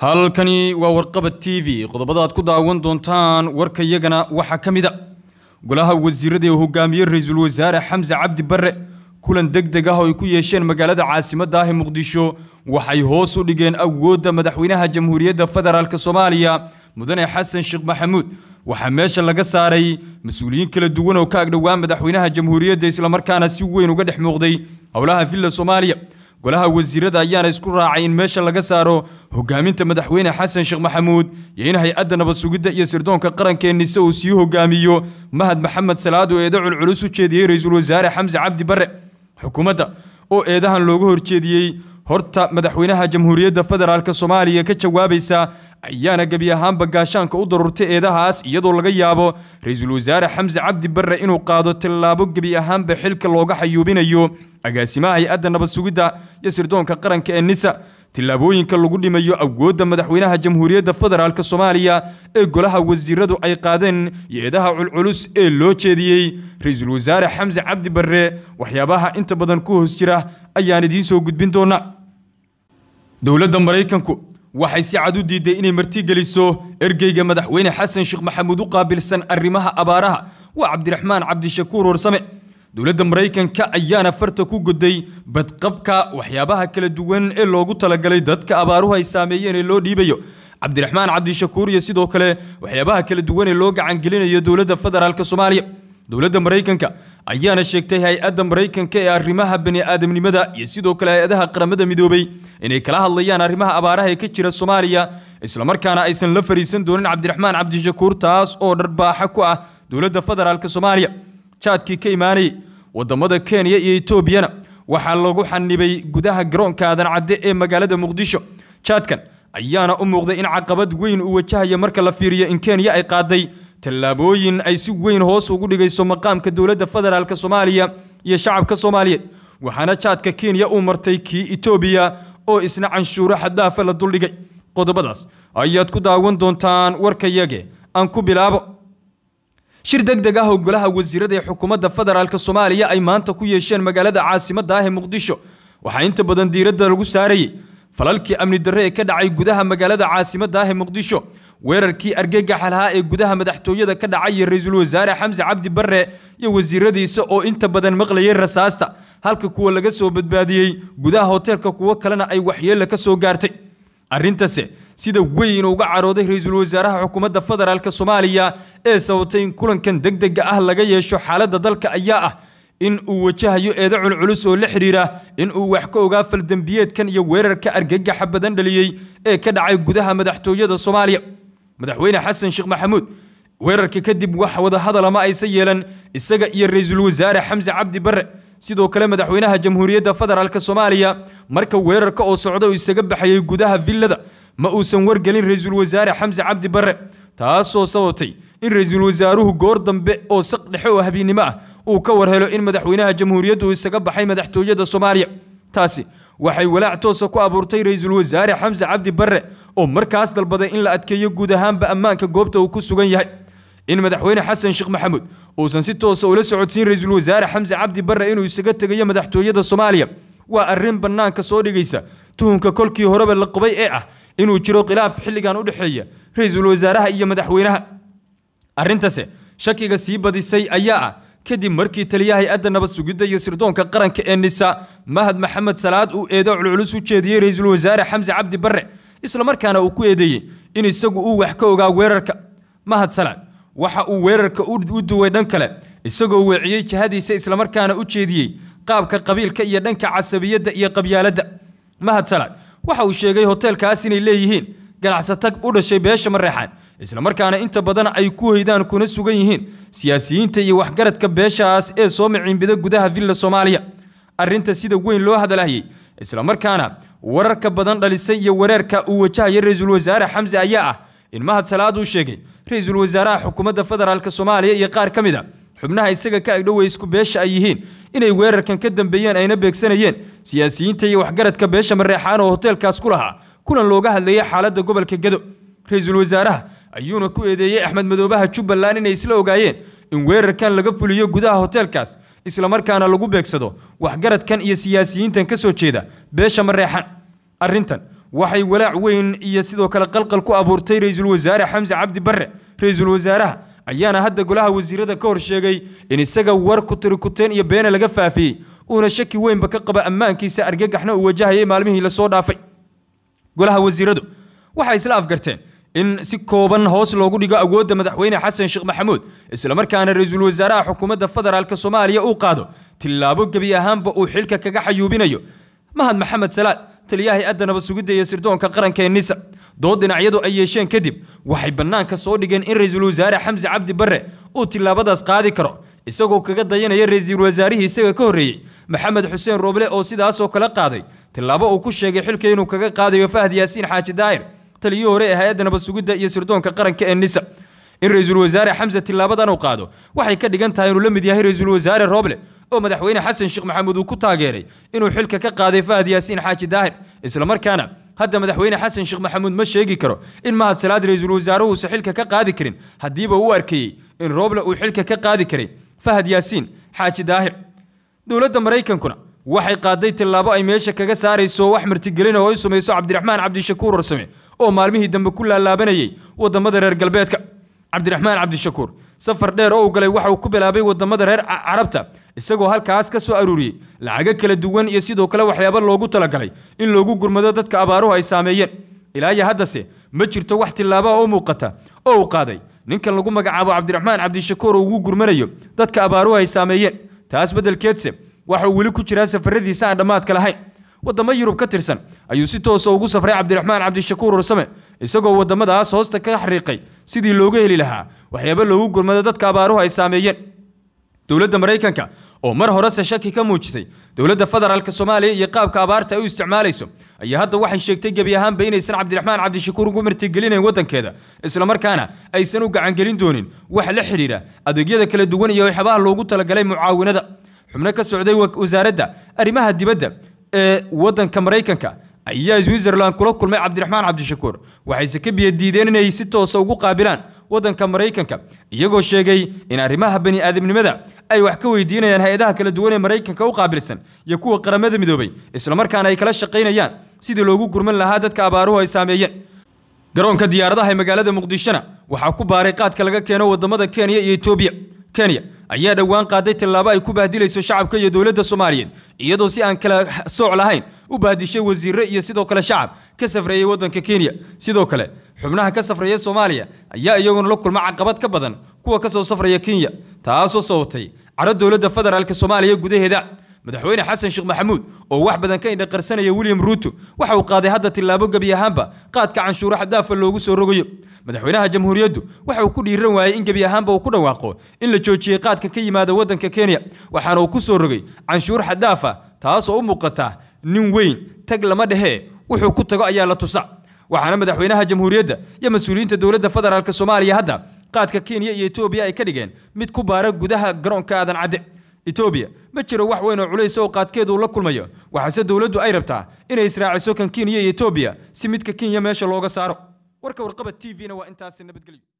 halkani waa warqabad t v qodobada aad ku daawan doontaan warka iyagana waxaa ka mid a golaha wasiirada ee hogaamiye ra-iisul wasaare xamse cabdi barre kulan deg deg ah oo ay ku yeesheen magaalada caasimadda ah ee muqdisho waxay hoos u dhigeen awoodda madaxweynaha jamhuuriyadda federaalk soomaaliya mudane xasan sheekh maxamuud waxaa meesha laga saaray mas-uuliyiin kala duwan oo ka agdhowaa madaxweynaha jamhuuriyadda islamarkaana si weyn uga dhex muuqday howlaha villa soomaaliya golaha wasiirada ayaana isku raacay in meesha laga saaro hogaaminta madaxweyne xasan sheekh maxamuud iyo in hay-adda nabadsugidda iyo sirdoonka qarankeennise uu sii hogaamiyo mahad maxamed salaad oo eeda culculus u jeediyey ra-iisul wasaare xamse cabdi barre xukuumadda oo eedahan loogu horjeediyey horta madaxweynaha jamhuuriyadda federaalk soomaaliya ka jawaabaysa ayaana gebi ahaanba gaashaanka u daruurtay eedahaas iyadoo laga yaabo ra-iisul wasaare xamse cabdi barre inuu qaado tallaabo gebi ahaanba xilka looga xayuubinayo agaasimaha hay-adda nabad sugidda iyo sirdoonka qaranka ee nisa tillaabooyinka lagu dhimayo awoodda madaxweynaha jamhuuriyadda federaalk soomaaliya ee golaha wasiiradu ay qaadeen iyo eedaha culculus ee loo jeediyey ra-iisul wasaare xamse cabdi barre waxyaabaha inta badan ku hoos jira ayaan idiin soo gudbin doona dowladda maraykanku waxay si cad u diiday inay marti geliso ergeyga madaxweyne xasan sheekh maxamuud u qaabilsan arrimaha abaaraha waa cabdiraxmaan cabdishakuur warsame dowladda maraykanka ayaana farta ku goday badqabka waxyaabaha kala duwan ee loogu talagalay dadka abaaruhu ay saameeyeen ee loo dhiibayo cabdiraxmaan cabdishakuur iyo sidoo kale waxyaabaha kala duwan ee loo gacangelinayo dowladda federaalk soomaaliya dowladda maraykanka ayaana sheegtay hay-adda maraykanka ee arrimaha bani'aadamnimada iyo sidoo kale hay-adaha qaramada midoobay inay kala hadlayaan arrimaha abaaraha ee ka jira soomaaliya islamarkaana aysan la fariisan doonin cabdiraxmaan cabdishakuur taas oo dharbaaxa ku ah dowladda federaalk soomaaliya jaadkii ka imaanayay wadamada kenya iyo etoobiyana waxaa lagu xanibay gudaha garoonka adancadde ee magaalada muqdisho jaadkan ayaana u muuqday in caqabad weyn uu wajahaya marka la fiiriyo in kenya ay qaaday tallaabooyin ay si weyn hoos ugu dhigayso maqaamka dowladda federaalk soomaaliya iyo shacabka soomaaliyeed waxaana jaadka kenya uu martay kii itoobiya oo isna canshuuro xaddaafa la duldhigay qodobadaas ayaad ku daawan doontaan warkayage aan ku bilaabo shir deg deg ah oo golaha wasiirada ee xukuumadda federaalka soomaaliya ay maanta ku yeesheen magaalada caasimadda ah ee muqdisho waxaa inta badan diiradda lagu saarayay falalkii amni darre ee ka dhacay gudaha magaalada caasimadda ah ee muqdisho weerarkii argagax lahaa ee gudaha madaxtooyada ka dhacaya ra-iisul wasaare xamse cabdi barre iyo wasiiradiisa oo inta badan maqlayay rasaasta halka kuwa laga soo badbaadiyey gudaha hoteelka kuwo kalena ay waxyeella ka soo gaartay arrintase sida weyn uga carooday ra-iisul wasaaraha xukuumadda federaalk soomaaliya ee sababtay in kulankan deg dega ah laga yeesho xaaladda dalka ayaa ah in uu wajahayo eeda culculus oo la xidhiira in uu wax ka ogaa faldembiyeedkan iyo weerarka argagaxa badan dhaliyey ee ka dhacay gudaha madaxtooyada soomaaliya madaxweyne xasan sheekh maxamuud weerarka kadib wax wadahadala ma aysan yeelan isaga iyo ra-iisul wasaare xamse cabdi barre sidoo kale madaxweynaha jamhuuriyadda federaalk soomaaliya marka weerarka oo socda uu isaga baxayay gudaha villada ma uusan wargelin ra-iisul wasaare xamse cabdi barre taasoo sababtay in ra-iisul wasaaruhu goor dambe oo saq dhexe oo habiennimo ah uu ka war helo in madaxweynaha jamhuuriyaddu uu isaga baxay madaxtooyada soomaaliya taasi waxay walaac toosa ku abuurtay ra-iisul wasaare xamse cabdi barre oo markaas dalbaday in la adkeeyo guud ahaanba ammaanka goobta uu ku sugan yahay in madaxweyne xasan sheekh maxamuud uusan si toosa ula socodsiin ra-iisul wasaare xamse cabdi barre inuu isaga tegayo madaxtooyada soomaaliya waa arrin bannaanka soo dhigaysa tuhunka kolkii horeba la qabay ee ah inuu jiro khilaaf xilligan u dhexeeya ra-iisul wasaaraha iyo madaxweynaha arrintase shakiga sii badisay ayaa ah kadib markii taliya hay-adda nabad sugidda iyo sirdoonka qaranka ee nisa mahad maxamed salaad uu eedo culculus u jeediyey ra-iisul wasaare xamse cabdi barre islamarkaana uu ku eedeeyey in isagu uu wax ka ogaa weerarka mahad salaad waxa uu weerarka u duway dhan kale isagoo weeciyey jihadiisa isla markaana u jeediyey qaabka qabiilka iyo dhanka casabiyadda iyo qabyaaladda mahad salaad waxa uu sheegay hoteelkaas inay leeyihiin ganacsatag u dhashay beesha mareexaan markaana inta badan ay ku haydaan kuna sugan yihiin siyaasiyiinta iyo waxgaradka beeshaas ee soo maciinbida gudaha villa soomaaliya arrinta sida weyn loo isla markaana wararka badan dhalisay iyo wareerka uu wajahaya ra-iisul wasaare xamse ayaa ah in mahad salaad uu sheegay ra-iisul wasaaraha xukuumadda federaalk soomaaliya iyo qaar ka mid a ah, xubnaha isaga ka agdhow isku beesha ay yihiin inay weerarkan ka dambeeyeen ayna beegsanayeen siyaasiyiinta iyo waxgaradka beesha mareexaan oo hoteelkaas ku lahaa kulan looga hadlayay xaaladda gobolka gado ra-iisul wasaaraha ayuuna ku eedeeyey axmed madoobaha jubbaland inay isla ogaayeen in weerarkan laga fuliyo gudaha hoteelkaas isla markaana lagu beegsado waxgaradkan iyo siyaasiyiintan ka soo jeeda beesha mareexan arrintan waxay walaac weyn iyo sidoo kale qalqal ku abuurtay ra-iisul wasaare xamse cabdi barre ra-iisul wasaaraha ayaana hadda golaha wasiirada ka hor sheegay in isaga war kutirikuteen iyo beena laga faafiyey uuna shaki weynba ka qaba ammaankiisa argagaxna uu wajahayay maalmihii lasoo dhaafay golaha wasiiradu waxay isla afgarteen in si kooban hoos loogu dhigo awoodda madaxweyne xasan sheekh maxamuud islamarkaana ra-iisul wasaaraha xukuumadda federaalka soomaaliya uu qaado tillaabo gebi ahaanba uu xilka kaga xayuubinayo mahad maxamed salaad taliyahay hay-adda sugidda iyo sirdoonka qaranka ee nisa dood dhinacyadu ay yeesheen kadib waxay bannaanka soo dhigeen in ra-iisul wasaare xamse cabdi barre uu tillaabadaas qaadi karo isagoo kaga dayanaya ra-iisul wasaarihii isaga ka horreeyey maxamed xuseen rooble oo sidaasoo kale qaaday tillaabo uu ku sheegay xilka inuu kaga qaadayo fahd yaasiin xaaji daa'ir taliyii hore ee hay-adda nabadsugidda iyo sirdoonka qaranka ee nisa in ra-iisul wasaare xamse tilaabadan uu qaado waxay ka dhigan tahay inuu la mid yahay ra-iisul wasaare rooble oo madaxweyne xasan sheekh maxamuud uu ku taageeray inuu xilka ka qaaday fahd yaasiin xaaji daahir islamarkaana hadda madaxweyne xasan sheekh maxamuud ma sheegi karo in mahad salaad ra-iisul wasaaruhuusa xilka ka qaadi karin haddiiba uu arkayey in rooble uu xilka ka qaadi karay fahad yaasiin xaaji daahir dowladda maraykankuna waxay qaaday tallaabo ay meesha kaga saarayso wax martigelin oo ay sumayso cabdiraxmaan cabdishakuur warsame oo maalmihii dambe ku laalaabanayey waddamada reer galbeedka cabdiraxmaan cabdishakuur safar dheer oo u galay waxa uu ku bilaabay waddamada reer carabta isagoo halkaas ka soo aruuriyey lacago kala duwan iyo sidoo kale waxyaabo loogu talagalay in loogu gurmado dadka abaaruhu ay saameeyeen ilaa iyo haddase ma jirto wax tillaabaa oo muuqata oo uu qaaday ninkan lagu magacaabo cabdiraxmaan cabdishakuur oo ugu gurmanayo dadka abaaruhu ay saameeyeen taas beddelkeedse waxauu weli ku jiraa safaradiisa aan dhammaadka lahayn waddamo yurub ka tirsan ayuu si toosa ah ugu safray cabdiraxmaan cabdishakuur ursame isagoo waddamadaas hoosta ka xariiqay sidii looga heli lahaa waxyaaba loogu gurmado dadka abaaruhu ay saameeyeen dowladda maraykanka oo mar horese shaki ka muujisay dowladda federaalk soomaaliya iyo qaabka abaarta ay u isticmaalayso ayaa hadda waxay sheegtay gebi ahaanba inaysan cabdiraxmaan cabdishakuur ugu martigelinayn waddankeeda islamarkaana aysan u gacangelin doonin wax la xidhiidha adeegyada kala duwan iyo waxyaabaha loogu talagalay mucaawinada xubno ka socday wasaaradda arrimaha dibadda ee waddanka maraykanka ayaa switzerland kula kulmay cabdiraxmaan cabdishakuur waxayse ka biyadiideen inay si toosa ah ugu qaabilaan waddanka maraykanka iyagoo sheegay in arrimaha bani aadamnimada ay wax ka weydiinayaan hay-adaha kala duwan ee maraykanka u qaabilsan iyo kuwa qaramada midoobay islamarkaana ay kala shaqaynayaan sidii loogu gurman lahaa dadka abaaruhu ay saameeyeen garoonka diyaaradaha ee magaalada muqdishona waxaa ku baaray qaadka laga keeno waddamada kenya iyo etoobiya kenya ayaa dhowaan qaaday tallaabo ay ku baahdilayso shacabka iyo dowladda soomaaliyeed iyadoo si aan kala sooc lahayn u baadishay wasiirre iyo sidoo kale shacab ka safreeyey waddanka kenya sidoo kale xubnaha ka safreeya soomaaliya ayaa iyaguna la kulma caqabad ka badan kuwa ka soo safraya kenya taasoo sababtay caro dowladda federaalk soomaaliya gudaheeda madaxweyne xasan sheekh maxamuud oo wax badan ka indhaqarsanaya william ruuto waxa uu qaaday hadda tillaabo gebi ahaanba qaadka canshuuro xadaafa loogu soo rogayo madaxweynaha jamhuuriyaddu waxa uu ku dhiiran waayey in gebi ahaanba uu ku dhawaaqo in la joojiyey qaadka ka yimaada waddanka kenya waxaana uu ku soo rogay canshuur xadaafa taasoo u muuqata nin weyn tag lama dhehee wuxuu ku tago ayaa la tusa waxaana madaxweynaha jamhuuriyadda iyo mas-uuliyiinta dowladda federaalk soomaaliya hadda qaadka kenya iyo etoobiya ay ka dhigeen mid ku baara gudaha garoonka aadan cadde etoobiya ma jiro wax weyn oo culays oo qaadkeedu uu la kulmayo waxaase dowladdu ay rabtaa inay israaciso kan kenya iyo etoobiya si midka kenya meesha looga saaro warka warqaba t v-na waa intaasi nabadgelyo